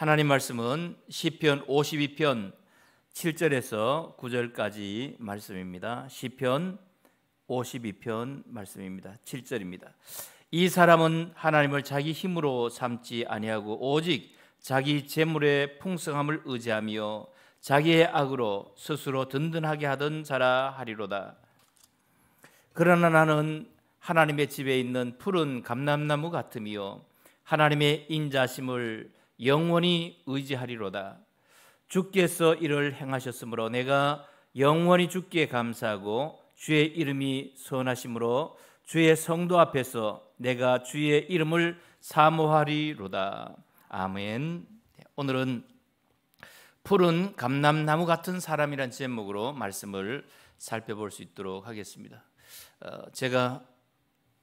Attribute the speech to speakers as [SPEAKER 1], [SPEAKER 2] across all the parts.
[SPEAKER 1] 하나님 말씀은 시편 52편 7절에서 9절까지 말씀입니다. 시편 52편 말씀입니다. 7절입니다. 이 사람은 하나님을 자기 힘으로 삼지 아니하고 오직 자기 재물의 풍성함을 의지하며 자기의 악으로 스스로 든든하게 하던 자라 하리로다. 그러나 나는 하나님의 집에 있는 푸른 감람나무 같으며 하나님의 인자심을 영원히 의지하리로다. 주께서 이를 행하셨으므로 내가 영원히 주께 감사하고 주의 이름이 선하심으로 주의 성도 앞에서 내가 주의 이름을 사모하리로다. 아멘. 네, 오늘은 푸른 감람나무 같은 사람이란 제목으로 말씀을 살펴볼 수 있도록 하겠습니다. 어, 제가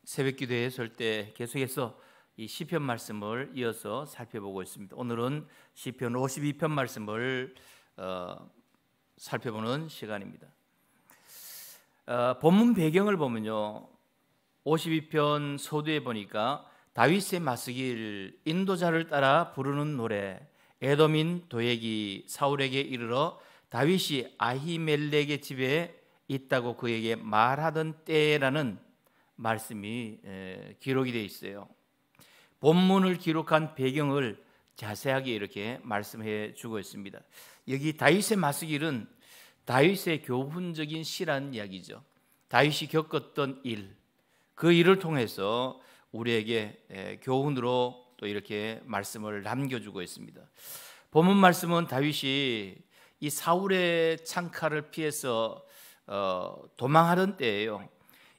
[SPEAKER 1] 새벽 기도에 설 때 계속해서 이 시편 말씀을 이어서 살펴보고 있습니다. 오늘은 시편 52편 말씀을 어, 살펴보는 시간입니다. 어, 본문 배경을 보면요, 52편 소두에 보니까 다윗의 마스길 인도자를 따라 부르는 노래 에돔인 도액이 사울에게 이르러 다윗이 아히멜렉의 집에 있다고 그에게 말하던 때라는 말씀이 기록이 되어 있어요. 본문을 기록한 배경을 자세하게 이렇게 말씀해 주고 있습니다. 여기 다윗의 마스길은 다윗의 교훈적인 시라는 이야기죠. 다윗이 겪었던 일, 그 일을 통해서 우리에게 교훈으로 또 이렇게 말씀을 남겨주고 있습니다. 본문 말씀은 다윗이 이 사울의 창칼을 피해서 어, 도망하던 때예요.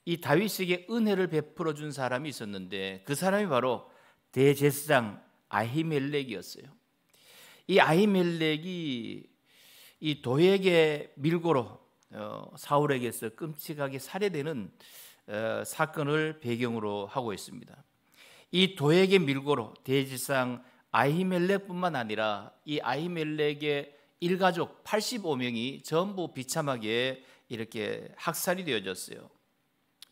[SPEAKER 1] 이 다윗에게 은혜를 베풀어 준 사람이 있었는데 그 사람이 바로 대제사장 아히멜렉이었어요. 이 아히멜렉이 이 도에게 밀고로 어, 사울에게서 끔찍하게 살해되는 어, 사건을 배경으로 하고 있습니다. 이 도에게 밀고로 대지상 아히멜렉뿐만 아니라 이 아히멜렉의 일가족 85명이 전부 비참하게 이렇게 학살이 되어졌어요.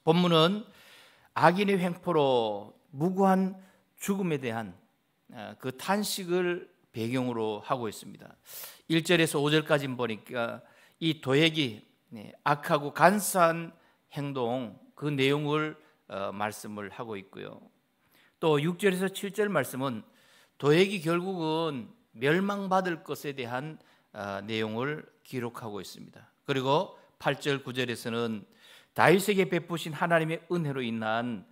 [SPEAKER 1] 본문은 악인의 횡포로 무고한 죽음에 대한 어, 그 탄식을 배경으로 하고 있습니다. 1절에서 5절까지 보니까 이 도액이 네, 악하고 간사한 행동 그 내용을 어, 말씀을 하고 있고요. 또 6절에서 7절 말씀은 도액이 결국은 멸망받을 것에 대한 어, 내용을 기록하고 있습니다. 그리고 8절 9절에서는 다윗에게 베푸신 하나님의 은혜로 인한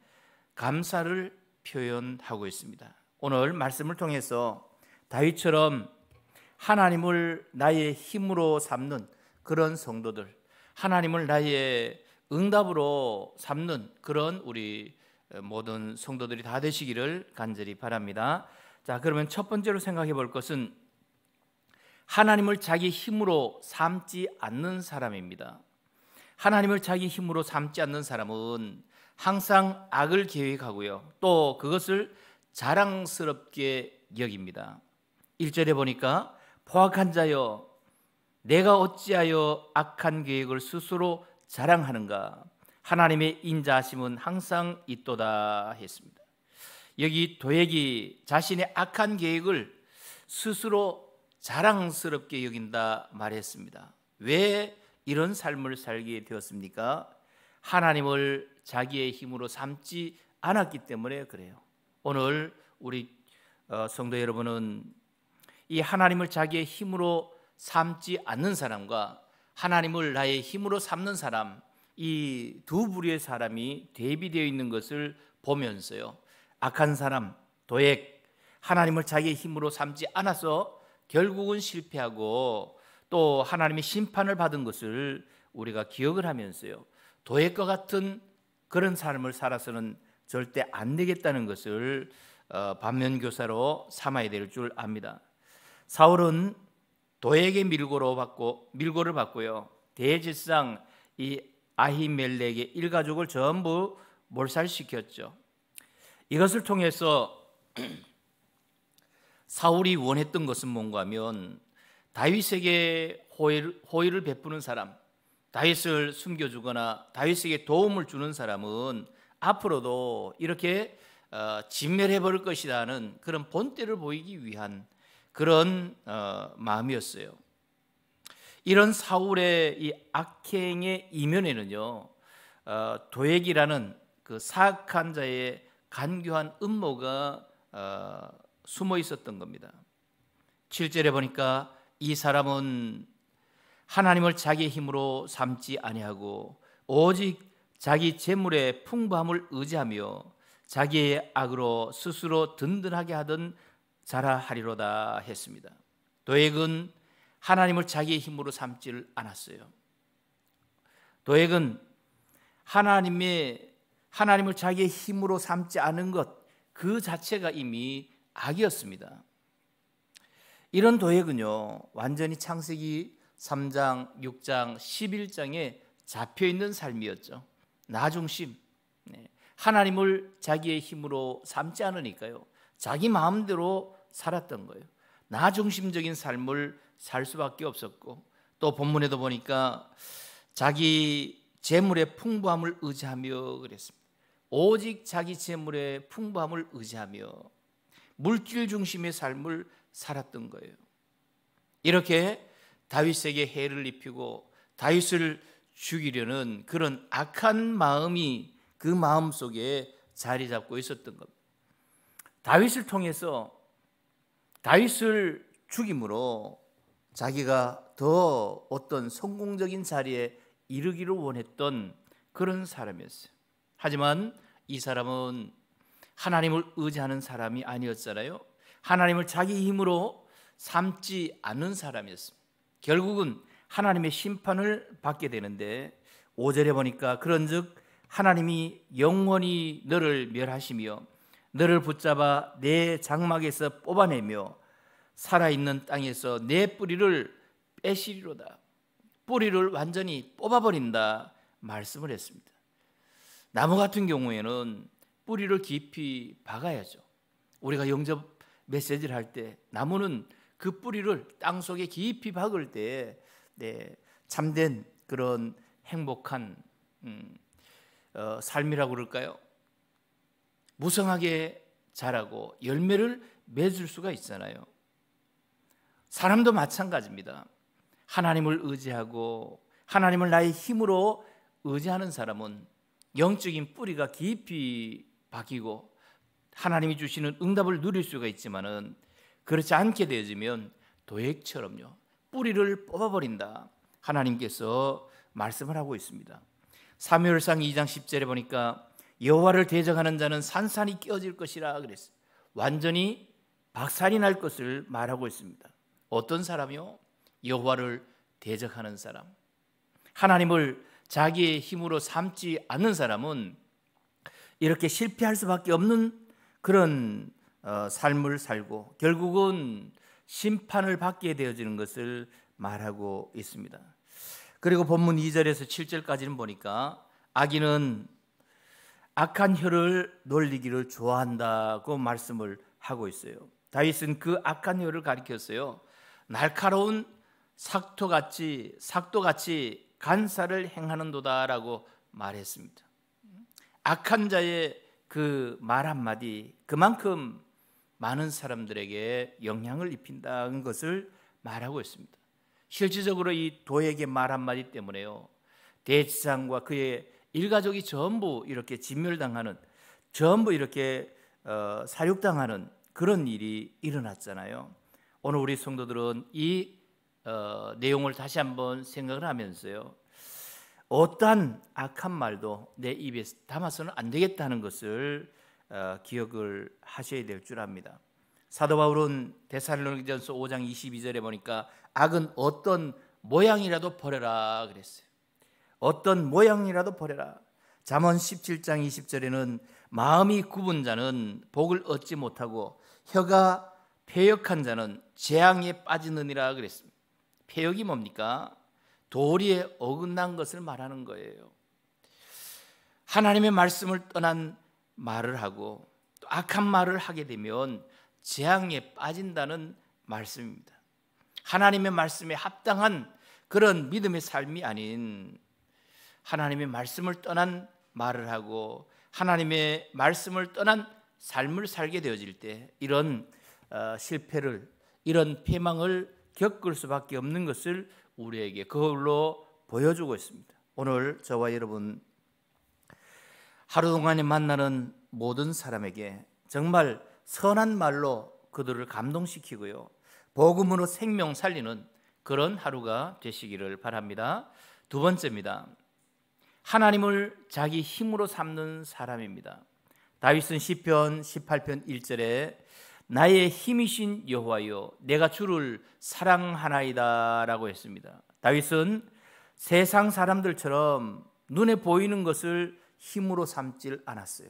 [SPEAKER 1] 감사를 표현하고 있습니다. 오늘 말씀을 통해서 다윗처럼 하나님을 나의 힘으로 삼는 그런 성도들, 하나님을 나의 응답으로 삼는 그런 우리 모든 성도들이 다 되시기를 간절히 바랍니다. 자, 그러면 첫 번째로 생각해 볼 것은 하나님을 자기 힘으로 삼지 않는 사람입니다. 하나님을 자기 힘으로 삼지 않는 사람은 항상 악을 계획하고요. 또 그것을 자랑스럽게 여깁니다. 1절에 보니까 포악한 자여 내가 어찌하여 악한 계획을 스스로 자랑하는가 하나님의 인자하심은 항상 있도다 했습니다. 여기 도액이 자신의 악한 계획을 스스로 자랑스럽게 여긴다 말했습니다. 왜 이런 삶을 살게 되었습니까? 하나님을 자기의 힘으로 삼지 않았기 때문에 그래요. 오늘 우리 어, 성도 여러분은 이 하나님을 자기의 힘으로 삼지 않는 사람과 하나님을 나의 힘으로 삼는 사람 이 두 부류의 사람이 대비되어 있는 것을 보면서요. 악한 사람, 도액, 하나님을 자기의 힘으로 삼지 않아서 결국은 실패하고 또 하나님의 심판을 받은 것을 우리가 기억을 하면서요. 도예과 같은 그런 삶을 살아서는 절대 안 되겠다는 것을 어, 반면교사로 삼아야 될 줄 압니다. 사울은 도에게 밀고로 받고 밀고를 받고요. 대질상 이 아히멜렉의 일가족을 전부 몰살시켰죠. 이것을 통해서 사울이 원했던 것은 뭔가 하면 다윗에게 호의를, 호의를 베푸는 사람, 다윗을 숨겨주거나 다윗에게 도움을 주는 사람은 앞으로도 이렇게 어, 진멸해 버릴 것이라는 그런 본때를 보이기 위한 그런 어, 마음이었어요. 이런 사울의 이 악행의 이면에는요 어, 도액이라는 그 사악한 자의 간교한 음모가 숨어 있었던 겁니다. 7절에 보니까 이 사람은 하나님을 자기의 힘으로 삼지 아니하고 오직 자기 재물의 풍부함을 의지하며 자기의 악으로 스스로 든든하게 하던 자라 하리로다 했습니다. 도액은 하나님을 자기의 힘으로 삼지를 않았어요. 도액은 하나님의 하나님을 자기의 힘으로 삼지 않은 것 그 자체가 이미 악이었습니다. 이런 도액은요 완전히 창세기 3장, 6장, 11장에 잡혀 있는 삶이었죠. 나 중심. 네. 하나님을 자기의 힘으로 삼지 않으니까요. 자기 마음대로 살았던 거예요. 나 중심적인 삶을 살 수밖에 없었고 또 본문에도 보니까 자기 재물의 풍부함을 의지하며 그랬습니다. 오직 자기 재물의 풍부함을 의지하며 물질 중심의 삶을 살았던 거예요. 이렇게 다윗에게 해를 입히고 다윗을 죽이려는 그런 악한 마음이 그 마음 속에 자리 잡고 있었던 겁니다. 다윗을 통해서 다윗을 죽임으로 자기가 더 어떤 성공적인 자리에 이르기를 원했던 그런 사람이었어요. 하지만 이 사람은 하나님을 의지하는 사람이 아니었잖아요. 하나님을 자기 힘으로 삼지 않는 사람이었습니다. 결국은 하나님의 심판을 받게 되는데 5절에 보니까 그런즉 하나님이 영원히 너를 멸하시며 너를 붙잡아 내 장막에서 뽑아내며 살아있는 땅에서 내 뿌리를 빼시리로다. 뿌리를 완전히 뽑아버린다 말씀을 했습니다. 나무 같은 경우에는 뿌리를 깊이 박아야죠. 우리가 영접 메시지를 할 때 나무는 그 뿌리를 땅 속에 깊이 박을 때 네, 참된 그런 행복한 음, 어, 삶이라고 그럴까요? 무성하게 자라고 열매를 맺을 수가 있잖아요. 사람도 마찬가지입니다. 하나님을 의지하고 하나님을 나의 힘으로 의지하는 사람은 영적인 뿌리가 깊이 박이고 하나님이 주시는 응답을 누릴 수가 있지만은 그렇지 않게 되어지면 도액처럼요. 뿌리를 뽑아버린다. 하나님께서 말씀을 하고 있습니다. 사무엘상 2장 10절에 보니까 여호와를 대적하는 자는 산산이 끼어질 것이라 그랬어요. 완전히 박살이 날 것을 말하고 있습니다. 어떤 사람이요? 여호와를 대적하는 사람. 하나님을 자기의 힘으로 삼지 않는 사람은 이렇게 실패할 수밖에 없는 그런 어, 삶을 살고 결국은 심판을 받게 되어지는 것을 말하고 있습니다. 그리고 본문 2절에서 7절까지는 보니까 악인은 악한 혀를 놀리기를 좋아한다고 말씀을 하고 있어요. 다윗은 그 악한 혀를 가리켰어요. 날카로운 삭토같이 삭도같이 간사를 행하는도다라고 말했습니다. 악한 자의 그 말 한마디 그만큼 많은 사람들에게 영향을 입힌다는 것을 말하고 있습니다. 실질적으로 이 도에게 말 한마디 때문에요. 대지상과 그의 일가족이 전부 이렇게 진멸당하는 전부 이렇게 어, 사육당하는 그런 일이 일어났잖아요. 오늘 우리 성도들은 이 어, 내용을 다시 한번 생각을 하면서요. 어떠한 악한 말도 내 입에 담아서는 안 되겠다는 것을 어, 기억을 하셔야 될 줄 압니다. 사도 바울은 데살로니전서 5장 22절에 보니까 악은 어떤 모양이라도 버려라 그랬어요. 어떤 모양이라도 버려라. 잠언 17장 20절에는 마음이 굽은 자는 복을 얻지 못하고 혀가 폐역한 자는 재앙에 빠지느니라 그랬습니다. 폐역이 뭡니까? 도리에 어긋난 것을 말하는 거예요. 하나님의 말씀을 떠난 말을 하고 또 악한 말을 하게 되면 재앙에 빠진다는 말씀입니다. 하나님의 말씀에 합당한 그런 믿음의 삶이 아닌 하나님의 말씀을 떠난 말을 하고 하나님의 말씀을 떠난 삶을 살게 되어질 때 이런 어, 실패를 이런 패망을 겪을 수밖에 없는 것을 우리에게 그걸로 보여주고 있습니다. 오늘 저와 여러분 하루 동안에 만나는 모든 사람에게 정말 선한 말로 그들을 감동시키고요. 복음으로 생명 살리는 그런 하루가 되시기를 바랍니다. 두 번째입니다. 하나님을 자기 힘으로 삼는 사람입니다. 다윗은 시편 18편 1절에 나의 힘이신 여호와여 내가 주를 사랑하나이다라고 했습니다. 다윗은 세상 사람들처럼 눈에 보이는 것을 힘으로 삼질 않았어요.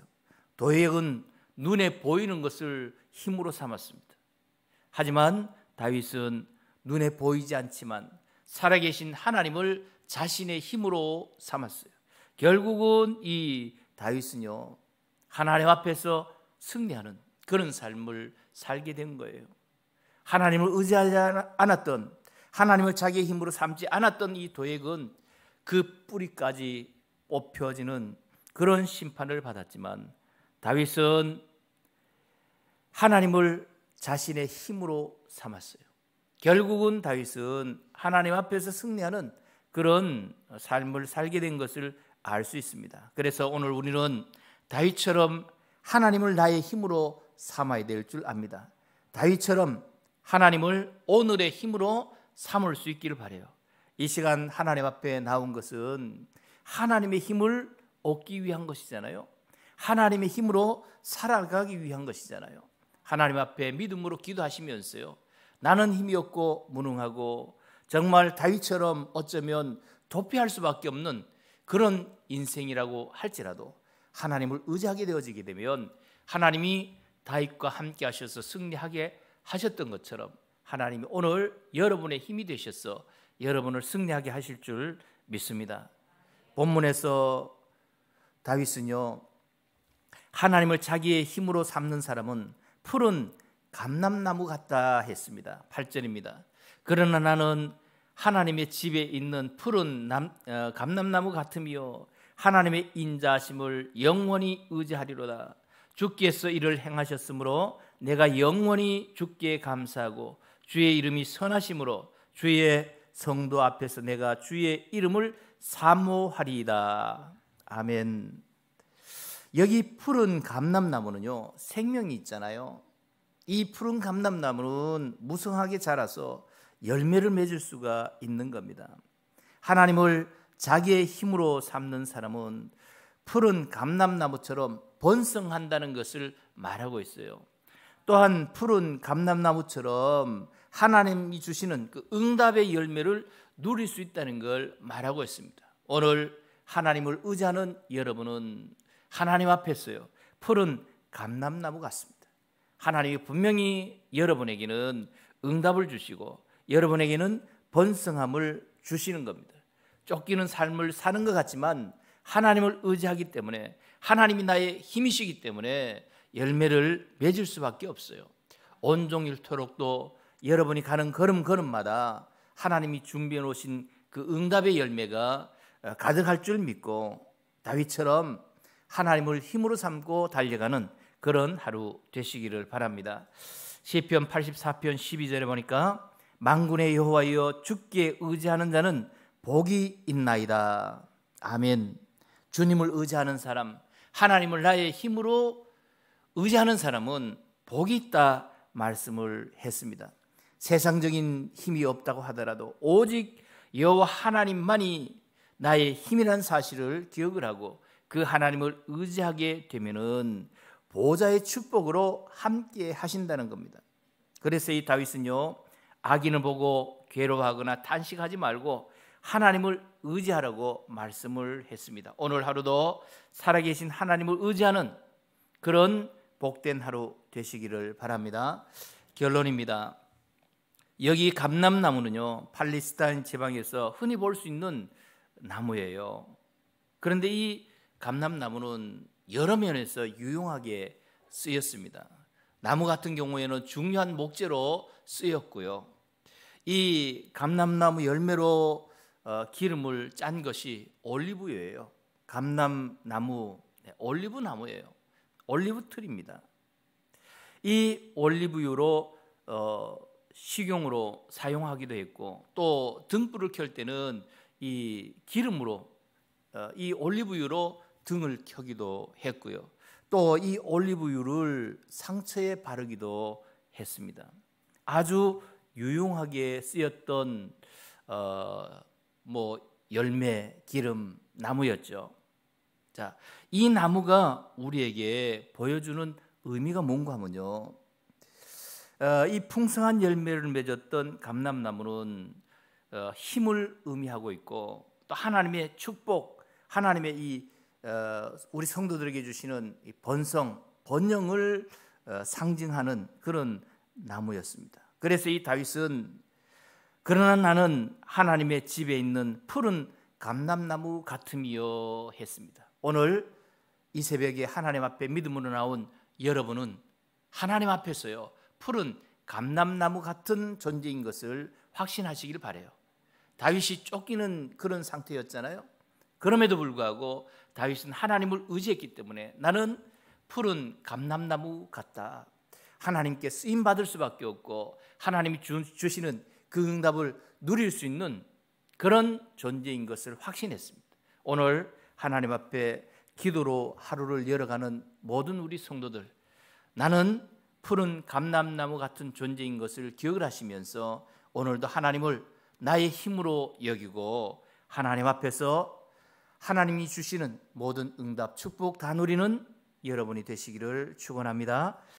[SPEAKER 1] 도액은 눈에 보이는 것을 힘으로 삼았습니다. 하지만 다윗은 눈에 보이지 않지만 살아계신 하나님을 자신의 힘으로 삼았어요. 결국은 이 다윗은요 하나님 앞에서 승리하는 그런 삶을 살게 된 거예요. 하나님을 의지하지 않았던 하나님을 자기의 힘으로 삼지 않았던 이 도액은 그 뿌리까지 뽑혀지는 그런 심판을 받았지만 다윗은 하나님을 자신의 힘으로 삼았어요. 결국은 다윗은 하나님 앞에서 승리하는 그런 삶을 살게 된 것을 알 수 있습니다. 그래서 오늘 우리는 다윗처럼 하나님을 나의 힘으로 삼아야 될 줄 압니다. 다윗처럼 하나님을 오늘의 힘으로 삼을 수 있기를 바래요. 이 시간 하나님 앞에 나온 것은 하나님의 힘을 얻기 위한 것이잖아요. 하나님의 힘으로 살아가기 위한 것이잖아요. 하나님 앞에 믿음으로 기도하시면서요. 나는 힘이 없고 무능하고 정말 다윗처럼 어쩌면 도피할 수밖에 없는 그런 인생이라고 할지라도 하나님을 의지하게 되어지게 되면 하나님이 다윗과 함께 하셔서 승리하게 하셨던 것처럼 하나님이 오늘 여러분의 힘이 되셔서 여러분을 승리하게 하실 줄 믿습니다. 본문에서 다윗은요 하나님을 자기의 힘으로 삼는 사람은 푸른 감람나무 같다 했습니다. 8절입니다. 그러나 나는 하나님의 집에 있는 푸른 남, 어, 감람나무 같으며 하나님의 인자심을 영원히 의지하리로다. 주께서 이를 행하셨으므로 내가 영원히 주께 감사하고 주의 이름이 선하심으로 주의 성도 앞에서 내가 주의 이름을 사모하리이다. 아멘. 여기 푸른 감람나무는요 생명이 있잖아요. 이 푸른 감람나무는 무성하게 자라서 열매를 맺을 수가 있는 겁니다. 하나님을 자기의 힘으로 삼는 사람은 푸른 감람나무처럼 번성한다는 것을 말하고 있어요. 또한 푸른 감람나무처럼 하나님이 주시는 그 응답의 열매를 누릴 수 있다는 걸 말하고 있습니다. 오늘 하나님을 의지하는 여러분은 하나님 앞에서요 푸른 감람나무 같습니다. 하나님이 분명히 여러분에게는 응답을 주시고 여러분에게는 번성함을 주시는 겁니다. 쫓기는 삶을 사는 것 같지만 하나님을 의지하기 때문에 하나님이 나의 힘이시기 때문에 열매를 맺을 수밖에 없어요. 온종일토록도 여러분이 가는 걸음 걸음마다 하나님이 준비해 놓으신 그 응답의 열매가 어, 가득할 줄 믿고 다윗처럼 하나님을 힘으로 삼고 달려가는 그런 하루 되시기를 바랍니다. 시편 84편 12절에 보니까 만군의 여호와여 주께 의지하는 자는 복이 있나이다. 아멘. 주님을 의지하는 사람, 하나님을 나의 힘으로 의지하는 사람은 복이 있다 말씀을 했습니다. 세상적인 힘이 없다고 하더라도 오직 여호와 하나님만이 나의 힘이란 사실을 기억을 하고 그 하나님을 의지하게 되면은 보좌의 축복으로 함께 하신다는 겁니다. 그래서 이 다윗은요 악인을 보고 괴로워하거나 탄식하지 말고 하나님을 의지하라고 말씀을 했습니다. 오늘 하루도 살아계신 하나님을 의지하는 그런 복된 하루 되시기를 바랍니다. 결론입니다. 여기 감람나무는요 팔레스타인 지방에서 흔히 볼 수 있는 나무예요. 그런데 이 감람나무는 여러 면에서 유용하게 쓰였습니다. 나무 같은 경우에는 중요한 목재로 쓰였고요. 이 감람나무 열매로 어, 기름을 짠 것이 올리브유예요. 감람나무 네, 올리브 나무예요. 올리브 틀입니다. 이 올리브유로 어, 식용으로 사용하기도 했고 또 등불을 켤 때는 이 기름으로 어, 이 올리브유로 등을 켜기도 했고요. 또 이 올리브유를 상처에 바르기도 했습니다. 아주 유용하게 쓰였던 어, 뭐 열매, 기름, 나무였죠. 자, 이 나무가 우리에게 보여주는 의미가 뭔가 하면요. 어, 이 풍성한 열매를 맺었던 감람나무는 어, 힘을 의미하고 있고 또 하나님의 축복, 하나님의 이 어, 우리 성도들에게 주시는 번성, 번영을 어, 상징하는 그런 나무였습니다. 그래서 이 다윗은 그러나 나는 하나님의 집에 있는 푸른 감람나무 같음이여 했습니다. 오늘 이 새벽에 하나님 앞에 믿음으로 나온 여러분은 하나님 앞에서요 푸른 감람나무 같은 존재인 것을 확신하시길 바래요. 다윗이 쫓기는 그런 상태였잖아요. 그럼에도 불구하고 다윗은 하나님을 의지했기 때문에 나는 푸른 감람나무 같다. 하나님께 쓰임 받을 수밖에 없고 하나님이 주시는 그 응답을 누릴 수 있는 그런 존재인 것을 확신했습니다. 오늘 하나님 앞에 기도로 하루를 열어가는 모든 우리 성도들 나는 푸른 감람나무 같은 존재인 것을 기억을 하시면서 오늘도 하나님을 나의 힘으로 여기고 하나님 앞에서 하나님이 주시는 모든 응답 축복 다 누리는 여러분이 되시기를 축원합니다.